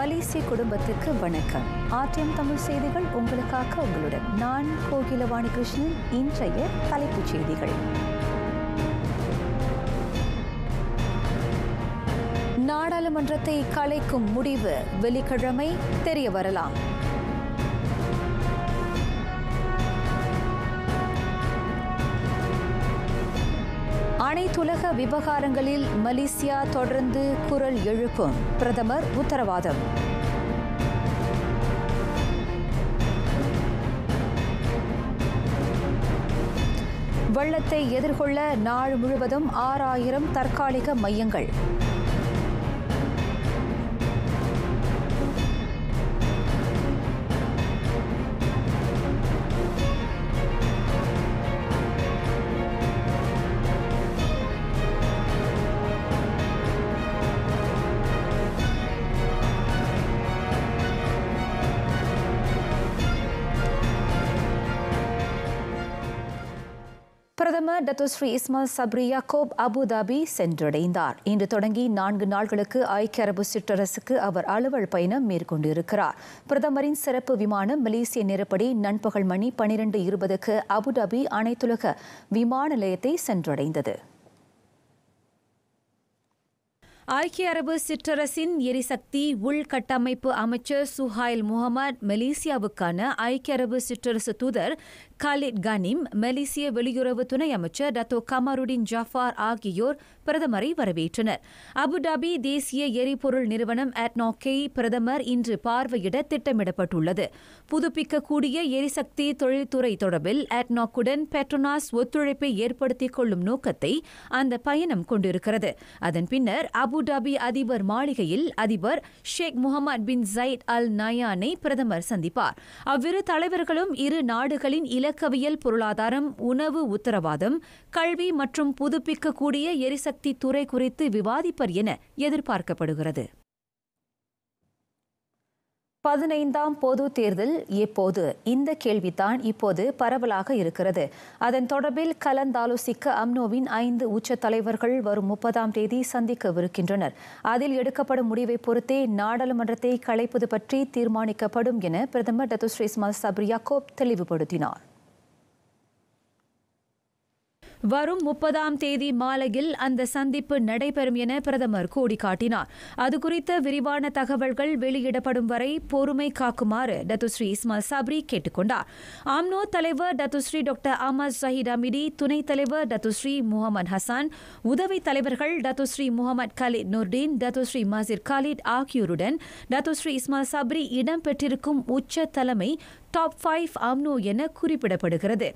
மலேசிய குடும்பத்துக்கு வணக்கம் ஆர்டிஎம் தமிழ் செய்திகள் உங்களுக்காக உங்களுடன் நான் கோகிலவாணி கிருஷ்ணன் இன்றைய தலைப்புச் செய்திகள் நாடாளுமன்றத்தை கலைக்கும் முடிவு வெள்ளிக்கிழமை தெரிய வரலாம் அனைத்துலக விவகாரங்களில் மலேசியா தொடர்ந்து குரல் எழுப்பும் பிரதமர் உத்தரவாதம் வெள்ளத்தை எதிர்கொள்ள நாள் முழுவதும் ஆறாயிரம் தற்காலிக மையங்கள் பிரதமர் Datuk Seri Ismail Sabri Yaakob Abu Dhabi சென்றடைந்தார் இன்று தொடங்கி நான்கு நாட்களுக்கு ஐக்கிய அரபு சிற்றரசுக்கு அவர் அலுவல் பயணம் மேற்கொண்டிருக்கிறார் பிரதமரின் சிறப்பு விமானம் மலேசிய நேரப்படி நண்பகல் மணி பனிரெண்டு இருபதுக்கு அபுதாபி அனைத்துலக விமான நிலையத்தை சென்றடைந்தது ஐக்கிய அரபு சிற்றரசின் எரிசக்தி உள்கட்டமைப்பு அமைச்சர் சுஹாயில் முகமது மலேசியாவுக்கான ஐக்கிய அரபு சிற்றரசு தூதர் கலிட் கனிம் மலேசிய வெளியுறவு துணை அமைச்சர் டத்தோ கமருடின் ஜாஃபார் ஆகியோர் பிரதமரை வரவேற்றனர் அபுதாபி தேசிய எரிபொருள் நிறுவனம் அட்நோக்கை பிரதமர் இன்று பார்வையிட திட்டமிடப்பட்டுள்ளது புதுப்பிக்கக்கூடிய எரிசக்தி தொழில்துறை தொடர்பில் அட்நோக்குடன் பெட்ரோனாஸ் ஒத்துழைப்பை ஏற்படுத்திக் கொள்ளும் நோக்கத்தை அந்த பயணம் கொண்டிருக்கிறது அதன் பின்னர் அபுதாபி அதிபர் மாளிகையில் அதிபர் ஷேக் முகமது பின் ஜயத் அல் நயானை பிரதமர் சந்திப்பார் அவ்விரு தலைவர்களும் இரு நாடுகளின் இயக்கவியல் பொருளாதாரம் உணவு உத்தரவாதம் கல்வி மற்றும் புதுப்பிக்கக்கூடிய எரிசக்தி துறை குறித்து விவாதிப்பர் என எதிர்பார்க்கப்படுகிறது பதினைந்தாம் பொது தேர்தல் எப்போது இந்த கேள்விதான் இப்போது பரவலாக இருக்கிறது அதன் தொடர்பில் கலந்தாலோசிக்க அம்னோவின் ஐந்து உச்ச தலைவர்கள் வரும் முப்பதாம் தேதி சந்திக்கவிருக்கின்றனர் அதில் எடுக்கப்படும் முடிவை பொறுத்தே நாடாளுமன்றத்தை கலைப்பது பற்றி தீர்மானிக்கப்படும் என பிரதமர் டத்துஸ்ரீஸ்மா சப்ரியாகோப் தெளிவுபடுத்தினார் வரும் முப்பதாம் தேதி மாலையில் அந்த சந்திப்பு நடைபெறும் என பிரதமர் கோடி காட்டினார் அது குறித்த விரிவான தகவல்கள் வெளியிடப்படும் வரை பொறுமை காக்குமாறு டத்துஸ்ரீ இஸ்மால் சாப்ரி கேட்டுக்கொண்டார் ஆம்னோ தலைவர் Datuk Seri doctor Ahmad Zahid Hamidi துணைத் தலைவர் டத்துஸ்ரீ முகமது ஹசான் உதவி தலைவர்கள் Datuk Seri Mohamed Khaled Nordin Datuk Seri Mahdzir Khalid ஆகியோருடன் டத்துஸ்ரீ இஸ்மால் சப்ரி இடம்பெற்றிருக்கும் உச்ச தலைமை டாப் ஃபைவ் அம்னோ என குறிப்பிடப்படுகிறது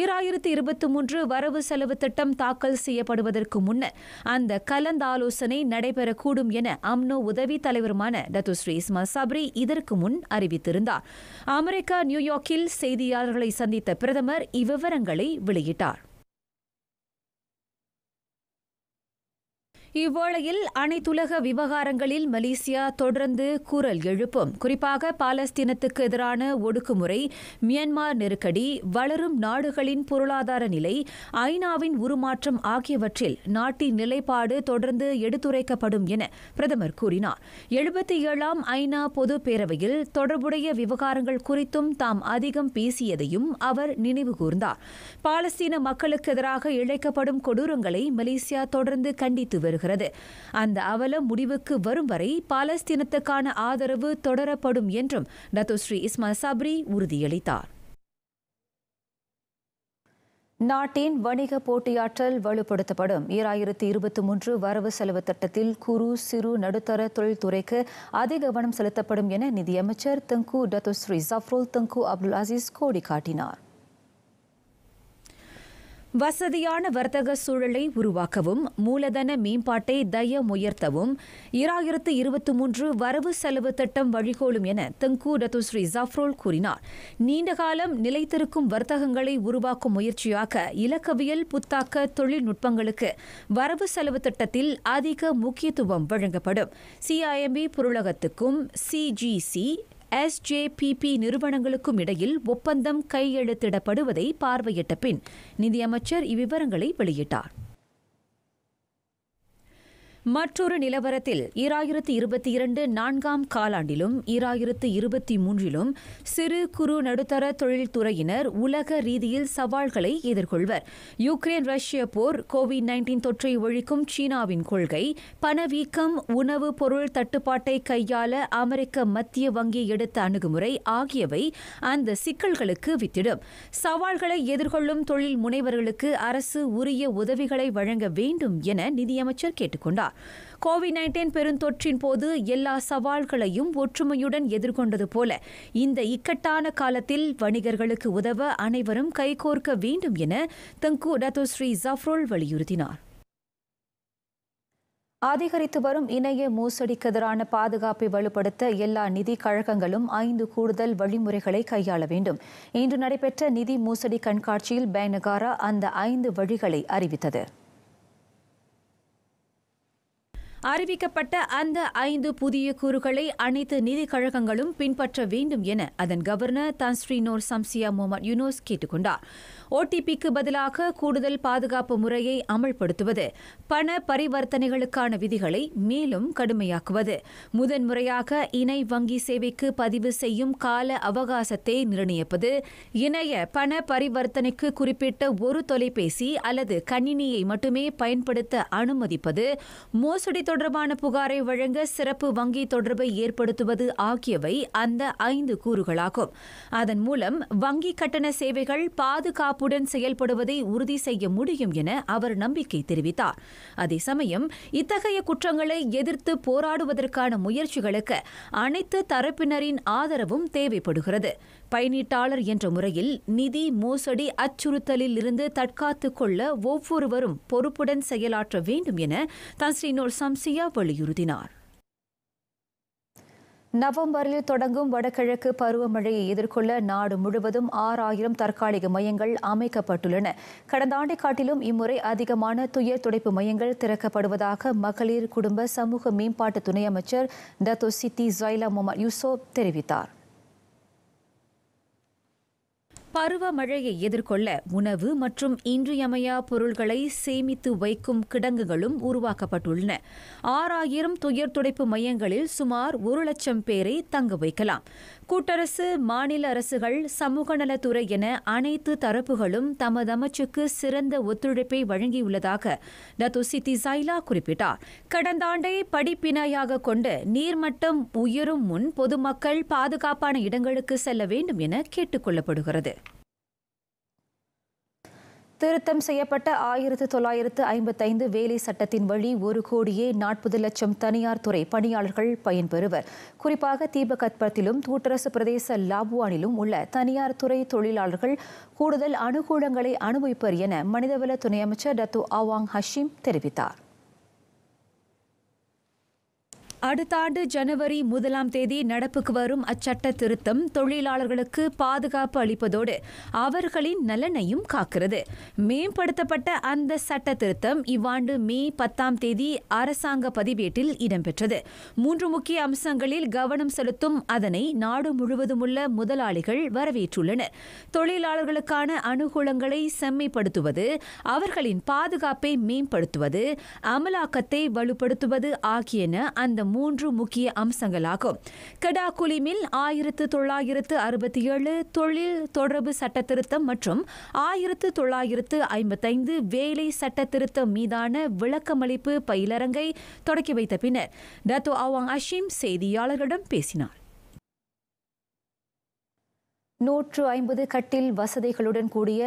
ஈராயிரத்தி இருபத்தி மூன்று வரவு செலவு திட்டம் தாக்கல் செய்யப்படுவதற்கு முன்னர் அந்த கலந்தாலோசனை நடைபெறக்கூடும் என அம்னோ உதவி தலைவருமான டத்துஸ்ரீ இஸ்மா சப்ரி இதற்கு முன் அறிவித்திருந்தார் அமெரிக்கா நியூயார்க்கில் செய்தியாளர்களை சந்தித்த பிரதமர் இவ்விவரங்களை வெளியிட்டார் இவ்வேளையில் அனைத்துலக விவகாரங்களில் மலேசியா தொடர்ந்து குரல் எழுப்பும் குறிப்பாக பாலஸ்தீனத்துக்கு எதிரான ஒடுக்குமுறை மியான்மர் நெருக்கடி வளரும் நாடுகளின் பொருளாதார நிலை ஐநாவின் உருமாற்றம் ஆகியவற்றில் நாட்டின் நிலைப்பாடு தொடர்ந்து எடுத்துரைக்கப்படும் என பிரதமர் கூறினார் எழுபத்தி ஏழாம் ஐநா பொது பேரவையில் தொடர்புடைய விவகாரங்கள் குறித்தும் தாம் அதிகம் பேசியதையும் அவர் நினைவு கூர்ந்தார் பாலஸ்தீன மக்களுக்கு எதிராக இழைக்கப்படும் கொடூரங்களை மலேசியா தொடர்ந்து கண்டித்து வருகிறது கூறப்படுகிறது அந்த அவலம் முடிவுக்கு வரும் வரை பாலஸ்தீனத்துக்கான ஆதரவு தொடரப்படும் என்றும் நத்துஸ்ரீ இஸ்மா சப்ரி உறுதியளித்தார் நாட்டின் வணிக போட்டியாற்றல் வலுப்படுத்தப்படும் ஈராயிரத்தி இருபத்தி மூன்று வரவு செலவு திட்டத்தில் குறு சிறு நடுத்தர தொழில்துறைக்கு அதிக கவனம் செலுத்தப்படும் என நிதியமைச்சர் தங்கு டத்துஸ்ரீ ஜப்ரோல் தங்கு அப்துல் அசீஸ் கோடி காட்டினார் வசதியான வர்த்தக சூழலை உருவாக்கவும் மூலதன மேம்பாட்டை தயம் உயர்த்தவும் இராயிரத்து இருபத்தி மூன்று வரவு செலவு திட்டம் வழிகோலும் என தெங்கு ரத்துஸ்ரீ ஜஃப்ரோல் கூறினார் நீண்டகாலம் நிலைத்திருக்கும் வர்த்தகங்களை உருவாக்கும் முயற்சியாக இலக்கவியல் புத்தாக்க தொழில்நுட்பங்களுக்கு வரவு செலவு திட்டத்தில் அதிக முக்கியத்துவம் வழங்கப்படும் சிஐஎம்பி பொருளகத்துக்கும் சிஜிசி எஸ்ஜேபிபி நிறுவனங்களுக்கும் இடையில் ஒப்பந்தம் கையெழுத்திடப்படுவதை பார்வையிட்ட பின் நிதியமைச்சர் இவ்விவரங்களை வெளியிட்டார் மற்றொரு நிலவரத்தில் ஈராயிரத்து இருபத்தி இரண்டு நான்காம் காலாண்டிலும் ஈராயிரத்து இருபத்தி மூன்றிலும் சிறு குறு நடுத்தர தொழில்துறையினர் உலக ரீதியில் சவால்களை எதிர்கொள்வர் யுக்ரைன் ரஷ்ய போர் கோவிட் நைன்டீன் தொற்றை ஒழிக்கும் சீனாவின் கொள்கை பணவீக்கம் உணவு பொருள் தட்டுப்பாட்டை கையாள அமெரிக்க மத்திய வங்கி எடுத்த அணுகுமுறை ஆகியவை அந்த சிக்கல்களுக்கு வித்திடும் சவால்களை எதிர்கொள்ளும் தொழில் முனைவர்களுக்கு அரசு உரிய உதவிகளை வழங்க வேண்டும் என நிதியமைச்சர் கேட்டுக்கொண்டார் கோவிட் நைன்டீன் பெருந்தொற்றின் போது எல்லா சவால்களையும் ஒற்றுமையுடன் எதிர்கொண்டது போல இந்த இக்கட்டான காலத்தில் வணிகர்களுக்கு உதவ அனைவரும் கைகோர்க்க வேண்டும் என தங்கு ஸ்ரீ ஜஃப்ரோல் வலியுறுத்தினார் அதிகரித்து வரும் இணைய மோசடிக்கு எதிரான பாதுகாப்பை வலுப்படுத்த எல்லா நிதி கழகங்களும் ஐந்து கூடுதல் வழிமுறைகளை கையாள வேண்டும் இன்று நடைபெற்ற நிதி மோசடி கண்காட்சியில் பேனகாரா அந்த ஐந்து வழிகளை அறிவித்தது அறிவிக்கப்பட்ட அந்த ஐந்து புதிய கூறுகளை அனைத்து நிதி கழகங்களும் பின்பற்ற வேண்டும் என அதன் கவர்னர் தன்ஸ்ரீனோர் சம்சியா முகமது யூனோஸ் கேட்டுக்கொண்டார் ஓடிபிக்கு பதிலாக கூடுதல் பாதுகாப்பு முறையை அமல்படுத்துவது பண பரிவர்த்தனைகளுக்கான விதிகளை மேலும் கடுமையாக்குவது முதன்முறையாக இணை வங்கி சேவைக்கு பதிவு செய்யும் கால அவகாசத்தை நிர்ணயிப்பது இணைய பண பரிவர்த்தனைக்கு குறிப்பிட்ட ஒரு தொலைபேசி அல்லது கணினியை மட்டுமே பயன்படுத்த அனுமதிப்பது மோசடி தொடர்பான புகாரை வழங்க சிறப்பு வங்கி தொடர்பை ஏற்படுத்துவது ஆகியவை அந்த ஐந்து கூறுகளாகும் அதன் மூலம் வங்கி கட்டண சேவைகள் பாதுகாப்பு பாதுகாப்புடன் செயல்படுவதை உறுதி செய்ய முடியும் என அவர் நம்பிக்கை தெரிவித்தார் அதே சமயம் இத்தகைய குற்றங்களை எதிர்த்து போராடுவதற்கான முயற்சிகளுக்கு அனைத்து தரப்பினரின் ஆதரவும் தேவைப்படுகிறது பயணீட்டாளர் என்ற முறையில் நிதி மோசடி அச்சுறுத்தலில் இருந்து தற்காத்துக் கொள்ள ஒவ்வொருவரும் பொறுப்புடன் செயலாற்ற வேண்டும் என ஸ்ரீனோர் சம்சியா வலியுறுத்தினார் நவம்பரில் தொடங்கும் வடகிழக்கு பருவமழையை எதிர்கொள்ள நாடு முழுவதும் ஆறாயிரம் தற்காலிக மையங்கள் அமைக்கப்பட்டுள்ளன கடந்த ஆண்டை காட்டிலும் இம்முறை அதிகமான துயர் துடைப்பு மையங்கள் திறக்கப்படுவதாக மகளிர் குடும்ப சமூக மேம்பாட்டு துணை அமைச்சர் டத்தோ சித்தி ஜைலா முமர் யூசோப் தெரிவித்தார் பருவமழையை எதிர்கொள்ள உணவு மற்றும் இன்றியமையா பொருள்களை சேமித்து வைக்கும் கிடங்குகளும் உருவாக்கப்பட்டுள்ளன ஆறாயிரம் துயர் துடைப்பு மையங்களில் சுமார் ஒரு லட்சம் பேரை தங்க வைக்கலாம் கூட்டரசு மாநில அரசுகள் சமூக நலத்துறை என அனைத்து தரப்புகளும் தமது அமைச்சுக்கு சிறந்த ஒத்துழைப்பை வழங்கியுள்ளதாக டத்துசித்தி சைலா குறிப்பிட்டார் கடந்த ஆண்டை படிப்பினையாக கொண்டு நீர்மட்டம் உயரும் முன் பொதுமக்கள் பாதுகாப்பான இடங்களுக்கு செல்ல வேண்டும் என கேட்டுக் கொள்ளப்படுகிறது திருத்தம் செய்யப்பட்ட ஆயிரத்து தொள்ளாயிரத்து ஐம்பத்தைந்து வேலை சட்டத்தின் வழி ஒரு கோடியே நாற்பது லட்சம் தனியார் துறை பணியாளர்கள் பயன்பெறுவர் குறிப்பாக தீபகற்பத்திலும் கூட்டரசு பிரதேச லாபுவானிலும் உள்ள தனியார் துறை தொழிலாளர்கள் கூடுதல் அனுகூலங்களை அனுபவிப்பர் என மனிதவள துணை அமைச்சர் டத்து அவாங் ஹஷீம் தெரிவித்தார் அடுத்த ஆண்டு ஜனவரி முதலாம் தேதி நடப்புக்கு வரும் அச்சட்ட திருத்தம் தொழிலாளர்களுக்கு பாதுகாப்பு அளிப்பதோடு அவர்களின் நலனையும் காக்கிறது மேம்படுத்தப்பட்ட அந்த சட்ட திருத்தம் இவ்வாண்டு மே பத்தாம் தேதி அரசாங்க பதிவேட்டில் இடம்பெற்றது மூன்று முக்கிய அம்சங்களில் கவனம் செலுத்தும் அதனை நாடு முழுவதும் உள்ள முதலாளிகள் வரவேற்றுள்ளனர் தொழிலாளர்களுக்கான அனுகூலங்களை செம்மைப்படுத்துவது அவர்களின் பாதுகாப்பை மேம்படுத்துவது அமலாக்கத்தை வலுப்படுத்துவது ஆகியன அந்த மூன்று முக்கிய அம்சங்களாகும் கெடா குலிமில் ஆயிரத்து தொள்ளாயிரத்து அறுபத்தி ஏழு தொழில் தொடர்பு சட்டத்திருத்தம் மற்றும் ஆயிரத்து தொள்ளாயிரத்து ஐம்பத்தைந்து வேலை சட்டத்திருத்தம் மீதான விளக்கமளிப்பு பயிலரங்கை தொடக்கி வைத்த பின்னர் டத்து அவாங் அஷிம் செய்தியாளர்களிடம் பேசினார் நூற்று ஐம்பது கட்டில் வசதிகளுடன் கூடிய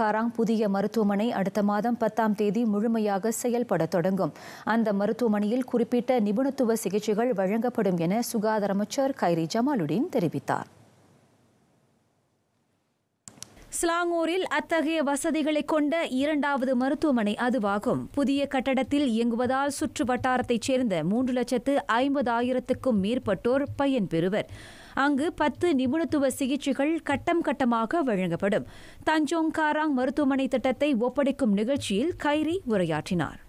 காராங் புதிய மருத்துவமனை அடுத்த மாதம் பத்தாம் தேதி முழுமையாக செயல்பட தொடங்கும் அந்த மருத்துவமனையில் குறிப்பிட்ட நிபுணத்துவ சிகிச்சைகள் வழங்கப்படும் என சுகாதார அமைச்சர் கைரி ஜமாலுடீன் தெரிவித்தார் ஸ்லாங்கூரில் அத்தகைய வசதிகளை கொண்ட இரண்டாவது மருத்துவமனை அதுவாகும் புதிய கட்டடத்தில் இயங்குவதால் சுற்று வட்டாரத்தைச் சேர்ந்த மூன்று லட்சத்து ஐம்பதாயிரத்துக்கும் மேற்பட்டோர் பயன்பெறுவர் அங்கு பத்து நிபுணத்துவ சிகிச்சைகள் கட்டம் கட்டமாக வழங்கப்படும் தஞ்சோங் காராங் மருத்துவமனை திட்டத்தை ஒப்படைக்கும் நிகழ்ச்சியில் கைரி உரையாற்றினார்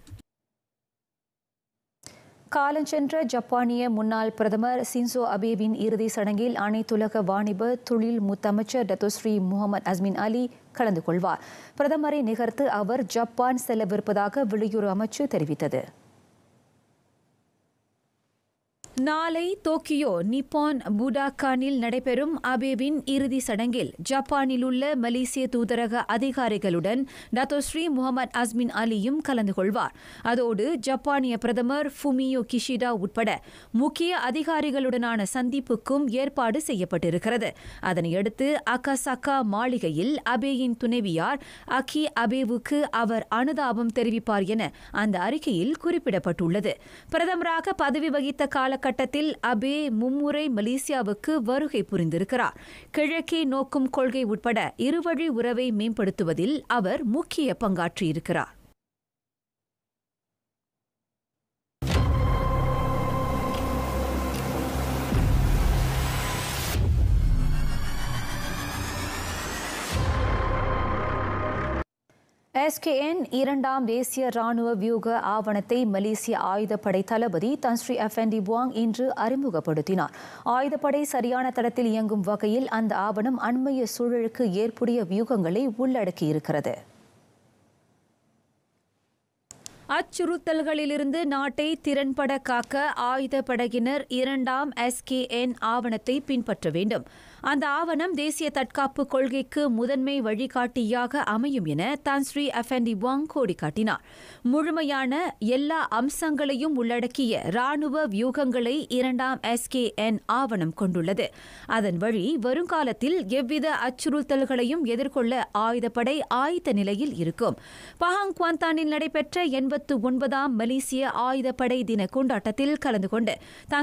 காலஞ்சென்ற ஜப்பானிய முன்னாள் பிரதமர் சின்சோ அபேவின் இறுதி சடங்கில் அனைத்துலக வாணிப தொழில் முத்தமைச்சர் டத்தோஸ்ரீ முகமது அஸ்மின் அலி கலந்து கொள்வார் பிரதமரை நிகர்த்து அவர் ஜப்பான் செல்லவிருப்பதாக வெளியுறவு அமைச்சு தெரிவித்தது நாளை டோக்கியோ நிப்பான் புடாக்கானில் நடைபெறும் அபேவின் இறுதி சடங்கில் ஜப்பானில் உள்ள மலேசிய தூதரக அதிகாரிகளுடன் டத்தோஸ்ரீ முகமது அஸ்மின் அலியும் கலந்து கொள்வார் அதோடு ஜப்பானிய பிரதமர் ஃபுமியோ கிஷிடா உட்பட முக்கிய அதிகாரிகளுடனான சந்திப்புக்கும் ஏற்பாடு செய்யப்பட்டிருக்கிறது அதனையடுத்து அகசக்கா மாளிகையில் அபேயின் துணைவியார் அகி அபேவுக்கு அவர் அனுதாபம் தெரிவிப்பார் என அந்த அறிக்கையில் குறிப்பிடப்பட்டுள்ளது பிரதமராக பதவி வகித்த காலகட்டம் கட்டத்தில் அபே மும்முறை மலேசியாவுக்கு வருகை புரிந்திருக்கிறார் கிழக்கே நோக்கும் கொள்கை உட்பட இருவழி உறவை மேம்படுத்துவதில் அவர் முக்கிய பங்காற்றியிருக்கிறார் எஸ்கேஎன் இரண்டாம் தேசிய ராணுவ வியூக ஆவணத்தை மலேசிய ஆயுதப்படை தளபதி தன்ஸ்ரீ டி புவாங் இன்று அறிமுகப்படுத்தினார் ஆயுதப்படை சரியான தடத்தில் இயங்கும் வகையில் அந்த ஆவணம் அண்மைய சூழலுக்கு ஏற்புடைய வியூகங்களை உள்ளடக்கியிருக்கிறது அச்சுறுத்தல்களிலிருந்து நாட்டை திறன்பட காக்க ஆயுத படையினர் இரண்டாம் எஸ்கேஎன் ஆவணத்தை பின்பற்ற வேண்டும் அந்த ஆவணம் தேசிய தற்காப்பு கொள்கைக்கு முதன்மை வழிகாட்டியாக அமையும் என தான் ஸ்ரீ அஃபெண்டி வாங் கோடிக்காட்டினார் முழுமையான எல்லா அம்சங்களையும் உள்ளடக்கிய ராணுவ வியூகங்களை இரண்டாம் எஸ்கேஎன் ஆவணம் கொண்டுள்ளது அதன் வழி வருங்காலத்தில் எவ்வித அச்சுறுத்தல்களையும் எதிர்கொள்ள ஆயுதப்படை ஆயத்த நிலையில் இருக்கும் பஹாங் குவாந்தானில் நடைபெற்ற எண்பத்து ஒன்பதாம் மலேசிய ஆயுதப்படை தின கொண்டாட்டத்தில் கலந்து கொண்டு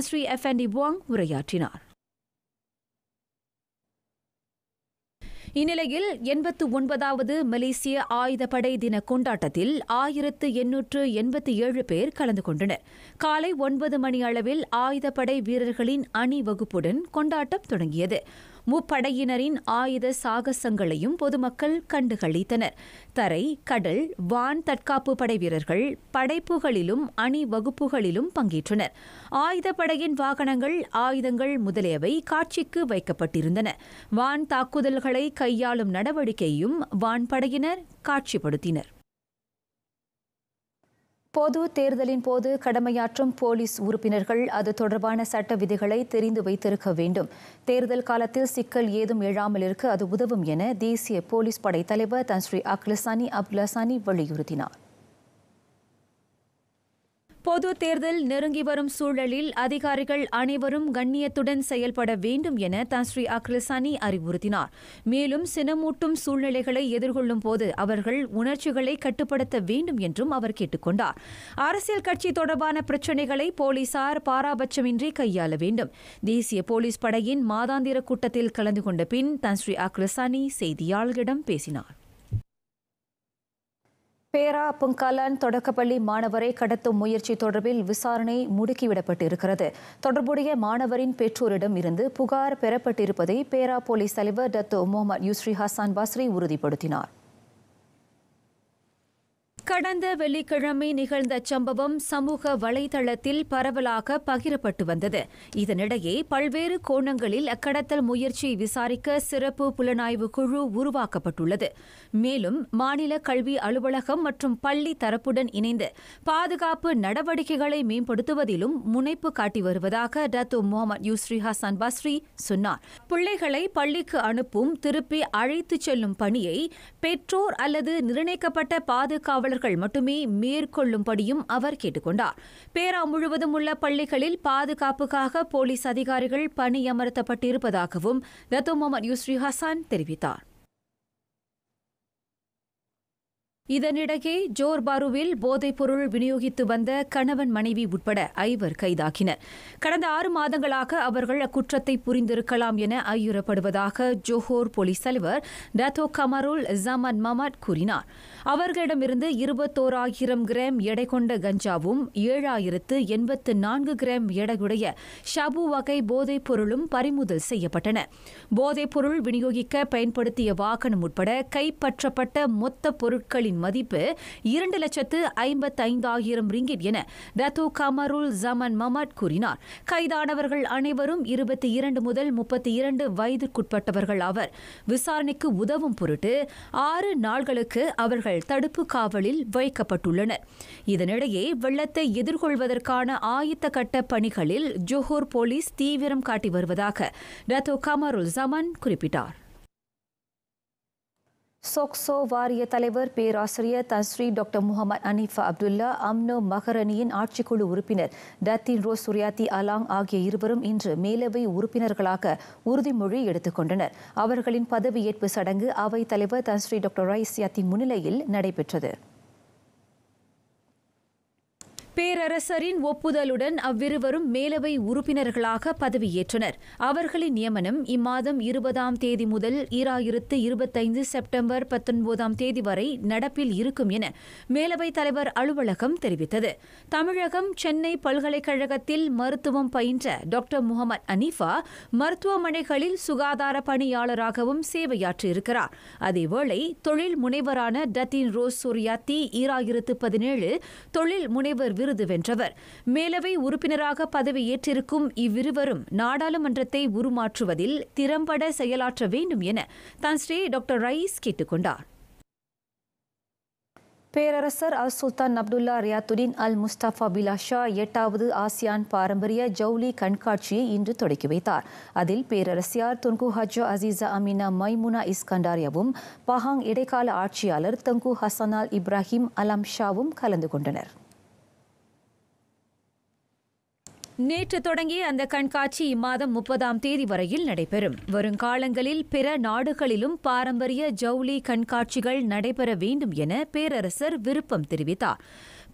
ஸ்ரீ எஃப்என்டி வாங் உரையாற்றினார் இந்நிலையில் எண்பத்து ஒன்பதாவது மலேசிய ஆயுதப்படை தின கொண்டாட்டத்தில் ஆயிரத்து எண்ணூற்று எண்பத்தி ஏழு பேர் கலந்து கொண்டனர் காலை ஒன்பது மணி அளவில் ஆயுதப்படை வீரர்களின் அணிவகுப்புடன் கொண்டாட்டம் தொடங்கியது முப்படையினரின் ஆயுத சாகசங்களையும் பொதுமக்கள் கண்டுகளித்தனர் தரை கடல் வான் தற்காப்பு படை வீரர்கள் படைப்புகளிலும் அணி வகுப்புகளிலும் பங்கேற்றனர் ஆயுதப்படையின் வாகனங்கள் ஆயுதங்கள் முதலியவை காட்சிக்கு வைக்கப்பட்டிருந்தன வான் தாக்குதல்களை கையாளும் நடவடிக்கையும் வான்படையினர் காட்சிப்படுத்தினர் பொது தேர்தலின் போது கடமையாற்றும் போலீஸ் உறுப்பினர்கள் அது தொடர்பான சட்ட விதிகளை தெரிந்து வைத்திருக்க வேண்டும் தேர்தல் காலத்தில் சிக்கல் ஏதும் எழாமல் இருக்க அது உதவும் என தேசிய போலீஸ் படை தலைவர் தன்ஸ்ரீ அக்லசானி அப்லசானி வலியுறுத்தினார் பொது தேர்தல் நெருங்கி வரும் சூழலில் அதிகாரிகள் அனைவரும் கண்ணியத்துடன் செயல்பட வேண்டும் என தஸ்ரீ அக்ரசானி அறிவுறுத்தினார் மேலும் சினமூட்டும் சூழ்நிலைகளை எதிர்கொள்ளும் போது அவர்கள் உணர்ச்சிகளை கட்டுப்படுத்த வேண்டும் என்றும் அவர் கேட்டுக்கொண்டார் அரசியல் கட்சி தொடர்பான பிரச்சினைகளை போலீசார் பாராபட்சமின்றி கையாள வேண்டும் தேசிய போலீஸ் படையின் மாதாந்திர கூட்டத்தில் கலந்து கொண்ட பின் தன்ஸ்ரீ அக்ரசானி செய்தியாளர்களிடம் பேசினார் பேரா புங்காலன் தொடக்கப்பள்ளி மாணவரை கடத்தும் முயற்சி தொடர்பில் விசாரணை முடுக்கிவிடப்பட்டிருக்கிறது தொடர்புடைய மாணவரின் பெற்றோரிடம் இருந்து புகார் பெறப்பட்டிருப்பதை பேரா போலீஸ் தலைவர் Datuk Mohd Yusri Hassan Basri உறுதிப்படுத்தினார் கடந்த வெள்ளிக்கிழமை நிகழ்ந்த சம்பவம் சமூக வலைதளத்தில் பரவலாக பகிரப்பட்டு வந்தது இதனிடையே பல்வேறு கோணங்களில் அக்கடத்தல் முயற்சி விசாரிக்க சிறப்பு புலனாய்வு குழு உருவாக்கப்பட்டுள்ளது மேலும் மாநில கல்வி அலுவலகம் மற்றும் பள்ளி தரப்புடன் இணைந்து பாதுகாப்பு நடவடிக்கைகளை மேம்படுத்துவதிலும் முனைப்பு காட்டி வருவதாக Datuk Mohd Yusri Hassan Basri சொன்னார் பிள்ளைகளை பள்ளிக்கு அனுப்பும் திருப்பி அழைத்துச் செல்லும் பணியை பெற்றோர் அல்லது நிர்ணயிக்கப்பட்ட பாதுகாவலர் மாணவர்கள் மட்டுமே மேற்கொள்ளும்படியும் அவர் கேட்டுக்கொண்டார் பேரா முழுவதும் உள்ள பள்ளிகளில் பாதுகாப்புக்காக போலீஸ் அதிகாரிகள் பணியமர்த்தப்பட்டிருப்பதாகவும் தத்தோ முகமது யூஸ்ரி ஹசான் தெரிவித்தார் இதனிடையே ஜோர்பாருவில் போதைப்பொருள் விநியோகித்து வந்த கணவன் மனைவி உட்பட ஐவர் கைதாகினர் கடந்த ஆறு மாதங்களாக அவர்கள் அக்குற்றத்தை புரிந்திருக்கலாம் என ஐயுறப்படுவதாக ஜோஹோர் போலீஸ் தலைவர் டத்தோ கமருல் ஜமன் மமட் கூறினார் அவர்களிடமிருந்து இருபத்தோராயிரம் கிராம் எடை கொண்ட கஞ்சாவும் ஏழாயிரத்து எண்பத்து நான்கு கிராம் எடையுடைய ஷபு வகை போதைப் பொருளும் பறிமுதல் செய்யப்பட்டன போதைப்பொருள் விநியோகிக்க பயன்படுத்திய வாகனம் உட்பட கைப்பற்றப்பட்ட மொத்த பொருட்களின் ரிங்கிட்டின் மதிப்பு இரண்டு லட்சத்து ஐம்பத்தைந்தாயிரம் ரிங்கிட் என தத்து கமருல் ஜமன் மமட் கூறினார் கைதானவர்கள் அனைவரும் இருபத்தி இரண்டு முதல் முப்பத்தி இரண்டு வயதுக்குட்பட்டவர்கள் அவர் விசாரணைக்கு உதவும் பொருட்டு ஆறு நாள்களுக்கு அவர்கள் தடுப்பு காவலில் வைக்கப்பட்டுள்ளனர் இதனிடையே வெள்ளத்தை எதிர்கொள்வதற்கான ஆயத்த கட்ட பணிகளில் ஜோஹர் போலீஸ் தீவிரம் காட்டி வருவதாக டத்தோ கமருல் ஜமன் குறிப்பிட்டார் சோக்சோ வாரிய தலைவர் பேராசிரியர் Tan Sri doctor Mohamed Anifah Abdullah அம்னோ மஹரனியின் ஆட்சிக்குழு உறுப்பினர் டத்தின் ரோஸ் சுரியாத்தி அலாங் ஆகிய இருவரும் இன்று மேலவை உறுப்பினர்களாக உறுதிமொழி கொண்டனர் அவர்களின் பதவியேற்பு சடங்கு அவைத் தலைவர் தன்ஸ்ரீ டாக்டர் ரைஸ் யாத்தின் முன்னிலையில் நடைபெற்றது பேரரசரின் ஒப்புதலுடன் அவ்விருவரும் மேலவை உறுப்பினர்களாக பதவியேற்றனர் அவர்களின் நியமனம் இம்மாதம் இருபதாம் தேதி முதல் ஈராயிரத்து இருபத்தைந்து செப்டம்பர் பத்தொன்பதாம் தேதி வரை நடப்பில் இருக்கும் என மேலவைத் தலைவர் அலுவலகம் தெரிவித்தது தமிழகம் சென்னை பல்கலைக்கழகத்தில் மருத்துவம் பயின்ற டாக்டர் முகமது அனீஃபா மருத்துவமனைகளில் சுகாதார பணியாளராகவும் சேவையாற்றியிருக்கிறார் அதேவேளை தொழில் முனைவரான டத்தின் ரோஸ் சூர்யாத்தி ஈராயிரத்து பதினேழு தொழில் முனைவர் விருது வென்றவர் மேலவை உறுப்பினராக பதவியேற்றிருக்கும் இவ்விருவரும் நாடாளுமன்றத்தை உருமாற்றுவதில் திறம்பட செயலாற்ற வேண்டும் என தான் ஸ்ரீ டாக்டர் ரைஸ் கேட்டுக்கொண்டார் பேரரசர் அல் சுல்தான் அப்துல்லா ரியாத்துடின் அல் முஸ்தாஃபா பிலாஷா எட்டாவது ஆசியான் பாரம்பரிய ஜவுளி கண்காட்சியை இன்று தொடக்கி வைத்தார் அதில் பேரரசியார் Tunku Hajah Azizah Aminah Maimunah இஸ்கண்டாரியாவும் பஹாங் இடைக்கால ஆட்சியாளர் தங்கு ஹசனால் இப்ராஹிம் அலாம் ஷாவும் கலந்து கொண்டனர் நேற்று தொடங்கிய அந்த கண்காட்சி இம்மாதம் முப்பதாம் தேதி வரையில் நடைபெறும் வருங்காலங்களில் பிற நாடுகளிலும் பாரம்பரிய ஜவுளி கண்காட்சிகள் நடைபெற வேண்டும் என பேரரசர் விருப்பம் தெரிவித்தார்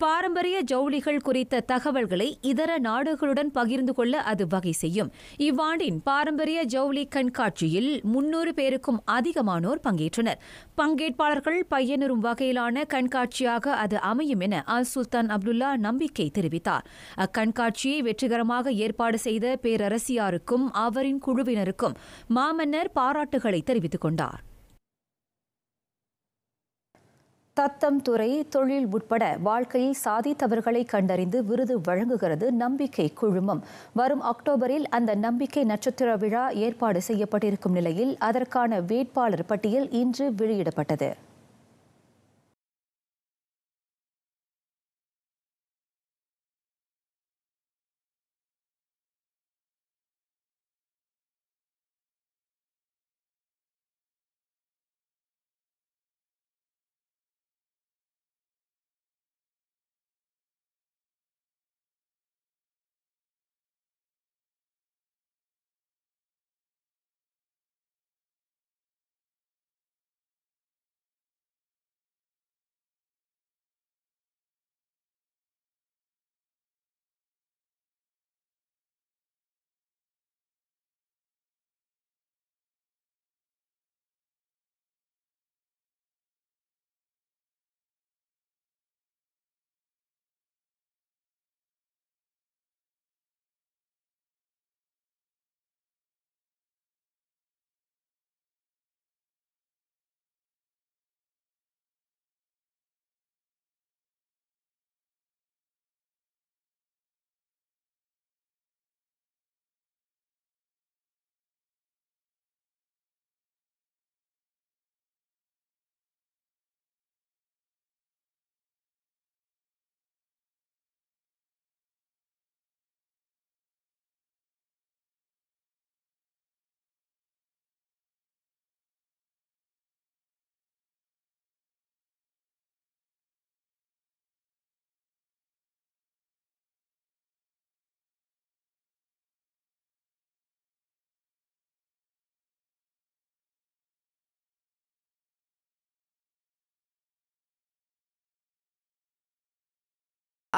பாரம்பரிய ஜவுளிகள் குறித்த தகவல்களை இதர நாடுகளுடன் பகிர்ந்து கொள்ள அது வகை செய்யும் இவ்வாண்டின் பாரம்பரிய ஜவுளி கண்காட்சியில் முன்னூறு பேருக்கும் அதிகமானோர் பங்கேற்றனர் பங்கேற்பாளர்கள் பயனரும் வகையிலான கண்காட்சியாக அது அமையும் என அல் சுல்தான் அப்துல்லா நம்பிக்கை தெரிவித்தார் அக்கண்காட்சியை வெற்றிகரமாக ஏற்பாடு செய்த பேரரசியாருக்கும் அவரின் குழுவினருக்கும் மாமன்னர் பாராட்டுகளை தெரிவித்துக் கொண்டார் தத்தம் துறை தொழில் உட்பட வாழ்க்கையில் சாதித்தவர்களை கண்டறிந்து விருது வழங்குகிறது நம்பிக்கை குழுமம் வரும் அக்டோபரில் அந்த நம்பிக்கை நட்சத்திர விழா ஏற்பாடு செய்யப்பட்டிருக்கும் நிலையில் அதற்கான வேட்பாளர் பட்டியல் இன்று வெளியிடப்பட்டது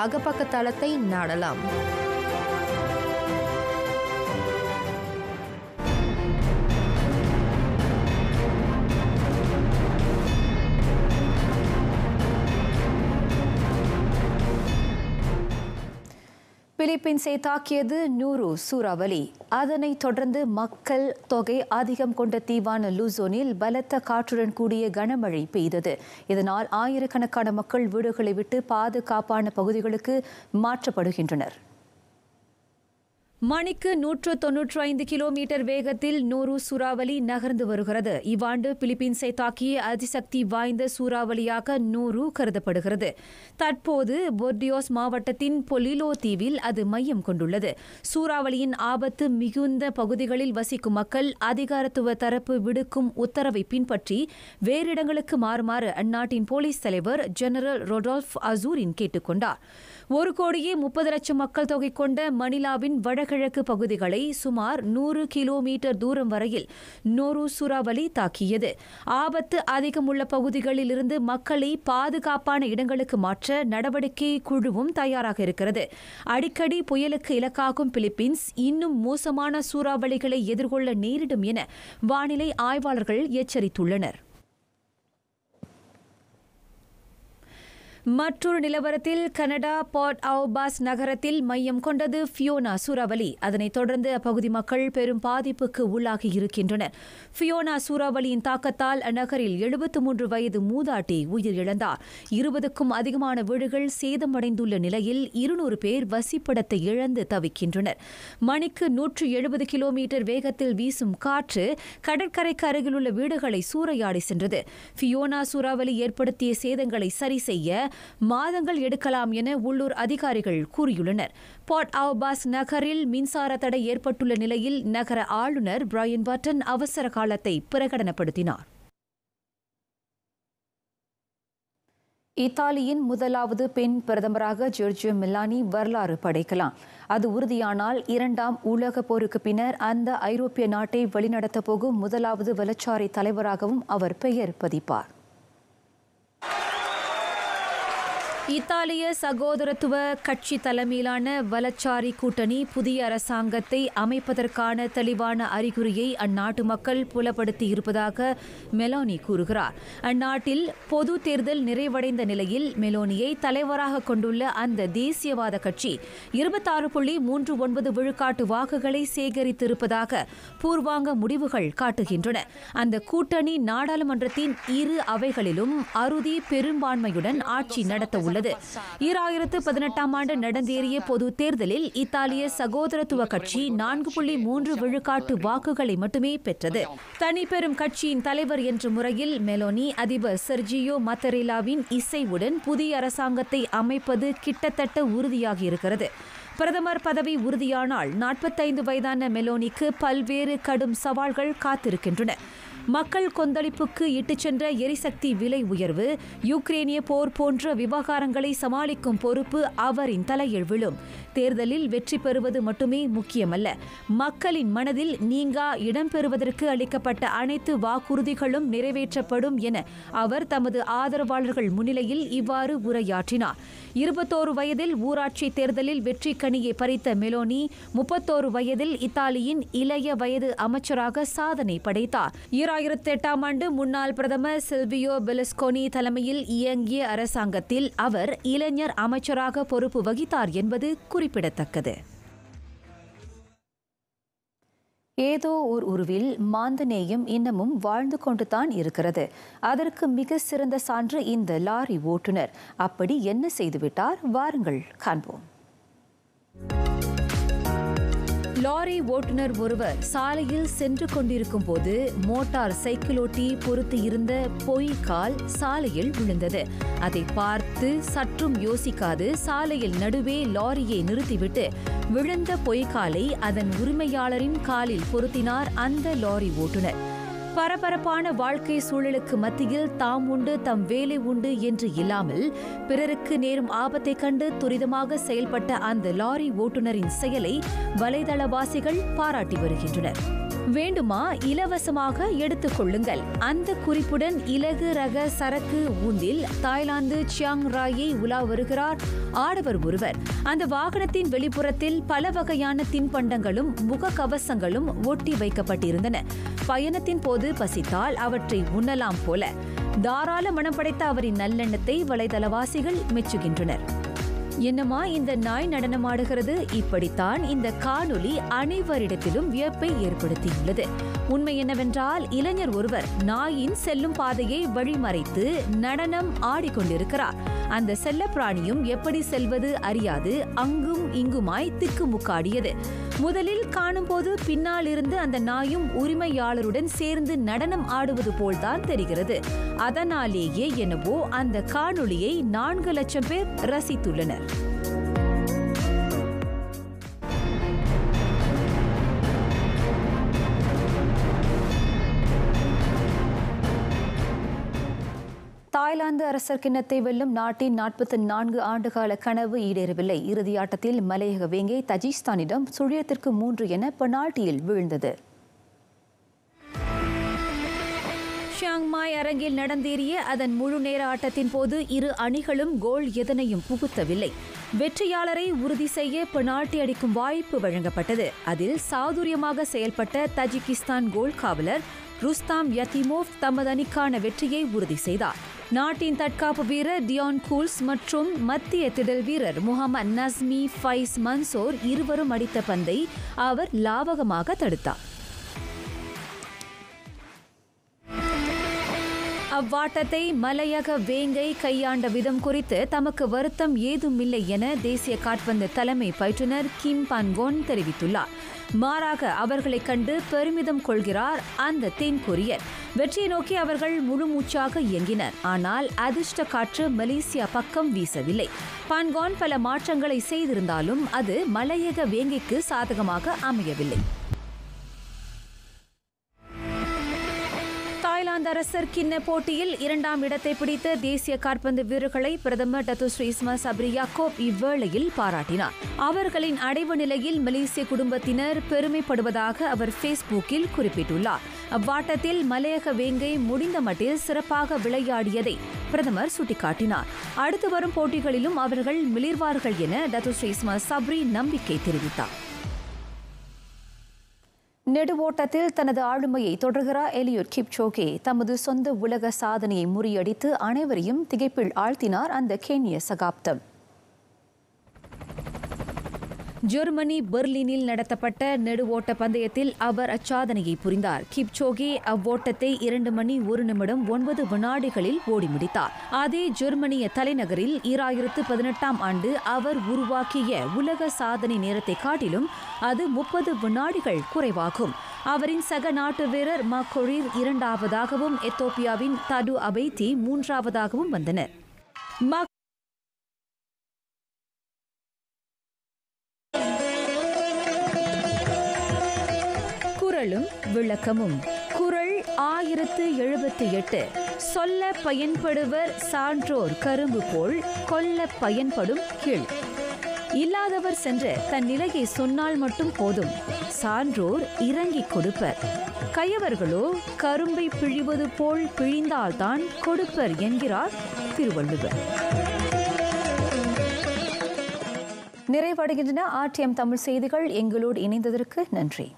அகப்பக்க தளத்தை நாடலாம் பிலிப்பீன்ஸை தாக்கியது நூறு சூறாவளி அதனைத் தொடர்ந்து மக்கள் தொகை அதிகம் கொண்ட தீவான லூசோனில் பலத்த காற்றுடன் கூடிய கனமழை பெய்தது இதனால் ஆயிரக்கணக்கான மக்கள் வீடுகளை விட்டு பாதுகாப்பான பகுதிகளுக்கு மாற்றப்படுகின்றனர் மணிக்கு நூற்று தொன்னூற்று ஐந்து கிலோமீட்டர் வேகத்தில் நூறு சூறாவளி நகர்ந்து வருகிறது இவ்வாண்டு பிலிப்பீன்ஸை தாக்கிய அதிசக்தி வாய்ந்த சூறாவளியாக நூறு கருதப்படுகிறது தற்போது பொர்டியோஸ் மாவட்டத்தின் பொலிலோ தீவில் அது மையம் கொண்டுள்ளது சூறாவளியின் ஆபத்து மிகுந்த பகுதிகளில் வசிக்கும் மக்கள் அதிகாரத்துவ தரப்பு விடுக்கும் உத்தரவை பின்பற்றி வேறிடங்களுக்கு மாறுமாறு அந்நாட்டின் போலீஸ் தலைவர் ஜெனரல் ரொடால்ஃப் அசூரின் கேட்டுக்கொண்டார் ஒரு கோடியே முப்பது லட்சம் மக்கள் தொகை கொண்ட மணிலாவின் வடகிழக்கு பகுதிகளை சுமார் நூறு கிலோமீட்டர் தூரம் வரையில் நோரு சூறாவளி தாக்கியது ஆபத்து அதிகம் உள்ள பகுதிகளில் இருந்து மக்களை பாதுகாப்பான இடங்களுக்கு மாற்ற நடவடிக்கை குழுவும் தயாராக இருக்கிறது அடிக்கடி புயலுக்கு இலக்காகும் பிலிப்பீன்ஸ் இன்னும் மோசமான சூறாவளிகளை எதிர்கொள்ள நேரிடும் என வானிலை ஆய்வாளர்கள் எச்சரித்துள்ளனர் மற்றொரு நிலவரத்தில் கனடா பாட் அவுபாஸ் நகரத்தில் மையம் கொண்டது ஃபியோனா சூறாவளி அதனைத் தொடர்ந்து அப்பகுதி மக்கள் பெரும் பாதிப்புக்கு உள்ளாகி இருக்கின்றனர் ஃபியோனா சூறாவளியின் தாக்கத்தால் அந்நகரில் எழுபத்து மூன்று வயது மூதாட்டி உயிரிழந்தார் இருபதுக்கும் அதிகமான வீடுகள் சேதமடைந்துள்ள நிலையில் இருநூறு பேர் வசிப்பிடத்தை இழந்து தவிக்கின்றனர் மணிக்கு நூற்று எழுபது கிலோமீட்டர் வேகத்தில் வீசும் காற்று கடற்கரைக்கு அருகிலுள்ள வீடுகளை சூறையாடி சென்றது ஃபியோனா சூறாவளி ஏற்படுத்திய சேதங்களை சரி செய்ய மாதங்கள் எடுக்கலாம் என உள்ளூர் அதிகாரிகள் கூறியுள்ளனர் போர்ட் அவுபாஸ் நகரில் மின்சார தடை ஏற்பட்டுள்ள நிலையில் நகர ஆளுநர் பிரையன் பட்டன் அவசர காலத்தை பிரகடனப்படுத்தினார் இத்தாலியின் முதலாவது பெண் பிரதமராக ஜோர்ஜியோ மில்லானி வரலாறு படைக்கலாம் அது உறுதியானால் இரண்டாம் உலக போருக்கு பின்னர் அந்த ஐரோப்பிய நாட்டை வழிநடத்த போகும் முதலாவது வலச்சாரி தலைவராகவும் அவர் பெயர் பதிப்பார் இத்தாலிய சகோதரத்துவ கட்சி தலைமையிலான வலச்சாரி கூட்டணி புதிய அரசாங்கத்தை அமைப்பதற்கான தெளிவான அறிகுறியை அந்நாட்டு மக்கள் புலப்படுத்தி இருப்பதாக மெலோனி கூறுகிறார் அந்நாட்டில் பொது தேர்தல் நிறைவடைந்த நிலையில் மெலோனியை தலைவராக கொண்டுள்ள அந்த தேசியவாத கட்சி இருபத்தாறு புள்ளி மூன்று ஒன்பது விழுக்காட்டு வாக்குகளை சேகரித்திருப்பதாக பூர்வாங்க முடிவுகள் காட்டுகின்றன அந்த கூட்டணி நாடாளுமன்றத்தின் இரு அவைகளிலும் அறுதி பெரும்பான்மையுடன் ஆட்சி நடத்த உள்ளது உள்ளது ஈராயிரத்து பதினெட்டாம் ஆண்டு நடந்தேறிய பொது தேர்தலில் இத்தாலிய சகோதரத்துவ கட்சி நான்கு புள்ளி மூன்று விழுக்காட்டு வாக்குகளை மட்டுமே பெற்றது தனிப்பெரும் கட்சியின் தலைவர் என்ற முறையில் மெலோனி அதிபர் செர்ஜியோ மத்தரிலாவின் இசைவுடன் புதிய அரசாங்கத்தை அமைப்பது கிட்டத்தட்ட உறுதியாகியிருக்கிறது பிரதமர் பதவி உறுதியானால் நாற்பத்தைந்து வயதான மெலோனிக்கு பல்வேறு கடும் சவால்கள் காத்திருக்கின்றன மக்கள் கொந்தளிப்புக்கு இட்டுச் சென்ற எரிசக்தி விலை உயர்வு யுக்ரேனிய போர் போன்ற விவகாரங்களை சமாளிக்கும் பொறுப்பு அவரின் தலையில் விழும் தேர்தலில் வெற்றி பெறுவது மட்டுமே முக்கியமல்ல மக்களின் மனதில் நீங்கா இடம்பெறுவதற்கு அளிக்கப்பட்ட அனைத்து வாக்குறுதிகளும் நிறைவேற்றப்படும் என அவர் தமது ஆதரவாளர்கள் முன்னிலையில் இவ்வாறு உரையாற்றினார் இருபத்தோரு வயதில் ஊராட்சி தேர்தலில் வெற்றி கனியை பறித்த மெலோனி முப்பத்தோரு வயதில் இத்தாலியின் இளைய வயது அமைச்சராக சாதனை படைத்தார் ஈராயிரத்தி எட்டாம் ஆண்டு முன்னாள் பிரதமர் சில்வியோ பெலஸ்கோனி தலைமையில் இயங்கிய அரசாங்கத்தில் அவர் இளைஞர் அமைச்சராக பொறுப்பு வகித்தார் என்பது குறிப்பிடத்தக்கது ஏதோ ஒரு உருவில் மாந்தநேயம் இன்னமும் வாழ்ந்து கொண்டுதான் இருக்கிறது அதற்கு மிக சிறந்த சான்று இந்த லாரி ஓட்டுநர் அப்படி என்ன செய்துவிட்டார் வாருங்கள் காண்போம் லாரி ஓட்டுநர் ஒருவர் சாலையில் சென்று கொண்டிருக்கும் போது மோட்டார் சைக்கிளோட்டி பொறுத்து இருந்த பொய் கால் சாலையில் விழுந்தது அதை பார்த்து சற்றும் யோசிக்காது சாலையில் நடுவே லாரியை நிறுத்திவிட்டு விழுந்த பொய்காலை அதன் உரிமையாளரின் காலில் பொருத்தினார் அந்த லாரி ஓட்டுநர் பரபரப்பான வாழ்க்கை சூழலுக்கு மத்தியில் தாம் உண்டு தம் வேலை உண்டு என்று இல்லாமல் பிறருக்கு நேரும் ஆபத்தை கண்டு துரிதமாக செயல்பட்ட அந்த லாரி ஓட்டுநரின் செயலை வலைதளவாசிகள் பாராட்டி வருகின்றனர் வேண்டுமா இலவசமாக எடுத்துக்கொள்ளுங்கள் அந்த குறிப்புடன் இலகு ரக சரக்கு ஊந்தில் தாய்லாந்து சியாங் ராயை உலா வருகிறார் ஆடவர் ஒருவர் அந்த வாகனத்தின் வெளிப்புறத்தில் பல வகையான தின்பண்டங்களும் முகக்கவசங்களும் ஒட்டி வைக்கப்பட்டிருந்தன பயணத்தின் போது பசித்தால் அவற்றை உண்ணலாம் போல தாராள மனம் படைத்த அவரின் நல்லெண்ணத்தை வலைதளவாசிகள் மெச்சுகின்றனர் என்னமா இந்த நாய் நடனமாடுகிறது இப்படித்தான் இந்த காணொலி அனைவரிடத்திலும் வியப்பை ஏற்படுத்தியுள்ளது உண்மை என்னவென்றால் இளைஞர் ஒருவர் நாயின் செல்லும் பாதையை வழிமறைத்து நடனம் ஆடிக்கொண்டிருக்கிறார் அந்த செல்லப்பிராணியும் எப்படி செல்வது அறியாது அங்கும் இங்குமாய் திக்குமுக்காடியது முதலில் காணும்போது பின்னால் இருந்து அந்த நாயும் உரிமையாளருடன் சேர்ந்து நடனம் ஆடுவது போல்தான் தெரிகிறது அதனாலேயே என்னவோ அந்த காணொளியை நான்கு லட்சம் பேர் ரசித்துள்ளனர் தாய்லாந்து அரசர் கிண்ணத்தை வெல்லும் நாட்டின் நாற்பத்தி நான்கு ஆண்டுகால கனவு ஈடேறவில்லை இறுதியாட்டத்தில் மலையக வேங்கை தஜிஸ்தானிடம் சுழியத்திற்கு மூன்று என பெனால்டியில் வீழ்ந்தது ஷாங்மாய் அரங்கில் நடந்தேறிய அதன் முழு நேர ஆட்டத்தின் போது இரு அணிகளும் கோல் எதனையும் புகுத்தவில்லை வெற்றியாளரை உறுதி செய்ய பெனால்டி அடிக்கும் வாய்ப்பு வழங்கப்பட்டது அதில் சாதுரியமாக செயல்பட்ட தஜிகிஸ்தான் கோல் காவலர் ருஸ்தாம் யத்திமோவ் தமது அணிக்கான வெற்றியை உறுதி செய்தார் நாட்டின் தற்காப்பு வீரர் டியான் கூல்ஸ் மற்றும் மத்திய திடல் வீரர் முகமது நஸ்மி ஃபைஸ் மன்சோர் இருவரும் அடித்த பந்தை அவர் லாவகமாக தடுத்தார் அவ்வாட்டத்தை மலையக வேங்கை கையாண்ட விதம் குறித்து தமக்கு வருத்தம் ஏதுமில்லை என தேசிய காட்பந்து தலைமை பயிற்றுநர் கிம் பான்கோன் தெரிவித்துள்ளார் மாறாக அவர்களை கண்டு பெருமிதம் கொள்கிறார் அந்த தென்கொரியர் வெற்றியை நோக்கி அவர்கள் முழுமூச்சாக இயங்கினர் ஆனால் அதிர்ஷ்ட காற்று மலேசியா பக்கம் வீசவில்லை பான்கோன் பல மாற்றங்களை செய்திருந்தாலும் அது மலையக வேங்கைக்கு சாதகமாக அமையவில்லை தாய்லாந்து அரசர் கிண்ண போட்டியில் இரண்டாம் இடத்தை பிடித்த தேசிய காற்பந்து வீரர்களை பிரதமர் டத்துஸ்ரீஸ்மா சப்ரியாக்கோப் இவ்வேளையில் பாராட்டினார் அவர்களின் அடைவு நிலையில் மலேசிய குடும்பத்தினர் பெருமைப்படுவதாக அவர் பேஸ்புக்கில் குறிப்பிட்டுள்ளார் அவ்வாட்டத்தில் மலையக வேங்கை முடிந்த மட்டில் சிறப்பாக விளையாடியதை பிரதமர் சுட்டிக்காட்டினார் அடுத்து வரும் போட்டிகளிலும் அவர்கள் மிளிர்வார்கள் என ஸ்ரீஸ்மா சப்ரி நம்பிக்கை தெரிவித்தார் நெடுவோட்டத்தில் தனது ஆளுமையை தொடர்கிறார் எலியுட் கிப்சோகே தமது சொந்த உலக சாதனையை முறியடித்து அனைவரையும் திகைப்பில் ஆழ்த்தினார் அந்த கேனிய சகாப்தம் ஜெர்மனி பெர்லினில் நடத்தப்பட்ட நெடு ஓட்ட பந்தயத்தில் அவர் அச்சாதனையை புரிந்தார் கிப்சோகே அவ்வோட்டத்தை இரண்டு மணி ஒரு நிமிடம் ஒன்பது வினாடிகளில் ஓடி முடித்தார் அதே ஜெர்மனிய தலைநகரில் ஈராயிரத்து பதினெட்டாம் ஆண்டு அவர் உருவாக்கிய உலக சாதனை நேரத்தை காட்டிலும் அது முப்பது வினாடிகள் குறைவாகும் அவரின் சக நாட்டு வீரர் மக்கொழிர் இரண்டாவதாகவும் எத்தோப்பியாவின் தடு அபைத்தி மூன்றாவதாகவும் வந்தனர் குரலும் விளக்கமும் குரல் ஆயிரத்து எழுபத்தி எட்டு சொல்ல பயன்படுவர் சான்றோர் கரும்பு போல் கொல்ல பயன்படும் கீழ் இல்லாதவர் சென்று தன் நிலையை சொன்னால் மட்டும் போதும் சான்றோர் இறங்கி கொடுப்பர் கயவர்களோ கரும்பை பிழிவது போல் பிழிந்தால்தான் கொடுப்பர் என்கிறார் திருவள்ளுவர் நிறைவடைகின்றன ஆர்டிஎம் தமிழ் செய்திகள் எங்களோடு இணைந்ததற்கு நன்றி